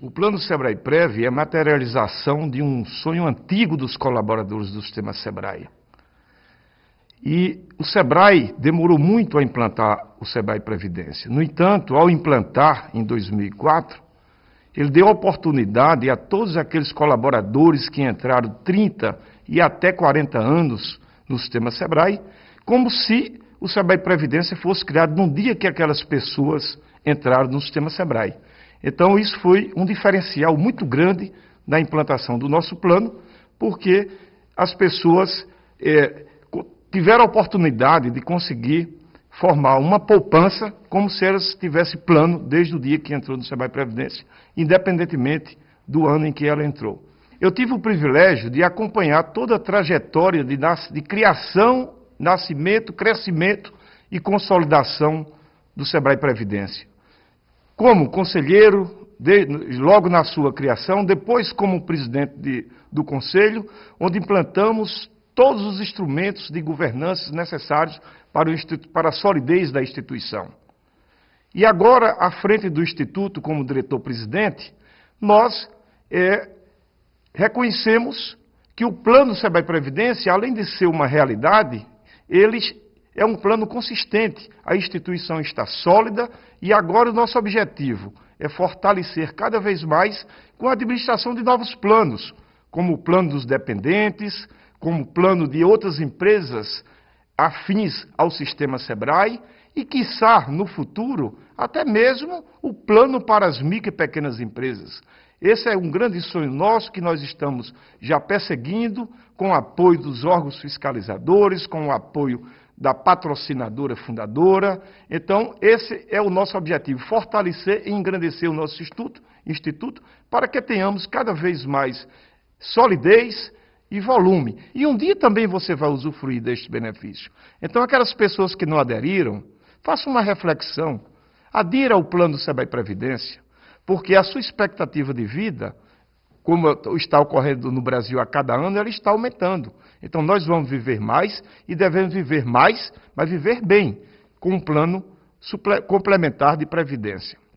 O plano Sebrae Prev é a materialização de um sonho antigo dos colaboradores do sistema Sebrae. E o Sebrae demorou muito a implantar o Sebrae Previdência. No entanto, ao implantar em 2004, ele deu oportunidade a todos aqueles colaboradores que entraram 30 e até 40 anos no sistema Sebrae, como se o Sebrae Previdência fosse criado no dia que aquelas pessoas entraram no sistema Sebrae. Então, isso foi um diferencial muito grande na implantação do nosso plano, porque as pessoas é, tiveram a oportunidade de conseguir formar uma poupança como se elas tivessem plano desde o dia que entrou no Sebrae Previdência, independentemente do ano em que ela entrou. Eu tive o privilégio de acompanhar toda a trajetória de, de criação, nascimento, crescimento e consolidação do Sebrae Previdência como conselheiro, de, logo na sua criação, depois como presidente de, do Conselho, onde implantamos todos os instrumentos de governança necessários para, para a solidez da instituição. E agora, à frente do Instituto, como diretor-presidente, nós é, reconhecemos que o plano Sebrae Previdência, além de ser uma realidade, ele é um plano consistente. A instituição está sólida e agora o nosso objetivo é fortalecer cada vez mais com a administração de novos planos, como o plano dos dependentes, como o plano de outras empresas afins ao sistema SEBRAE e, quiçá, no futuro, até mesmo o plano para as micro e pequenas empresas. Esse é um grande sonho nosso que nós estamos já perseguindo, com o apoio dos órgãos fiscalizadores, com o apoio da patrocinadora fundadora. Então, esse é o nosso objetivo: fortalecer e engrandecer o nosso instituto, instituto para que tenhamos cada vez mais solidez e volume. E um dia também você vai usufruir deste benefício. Então, aquelas pessoas que não aderiram, faça uma reflexão. Adira ao plano Sebrae Previdência, porque a sua expectativa de vida como está ocorrendo no Brasil a cada ano, ela está aumentando. Então nós vamos viver mais e devemos viver mais, mas viver bem, com um plano complementar de previdência.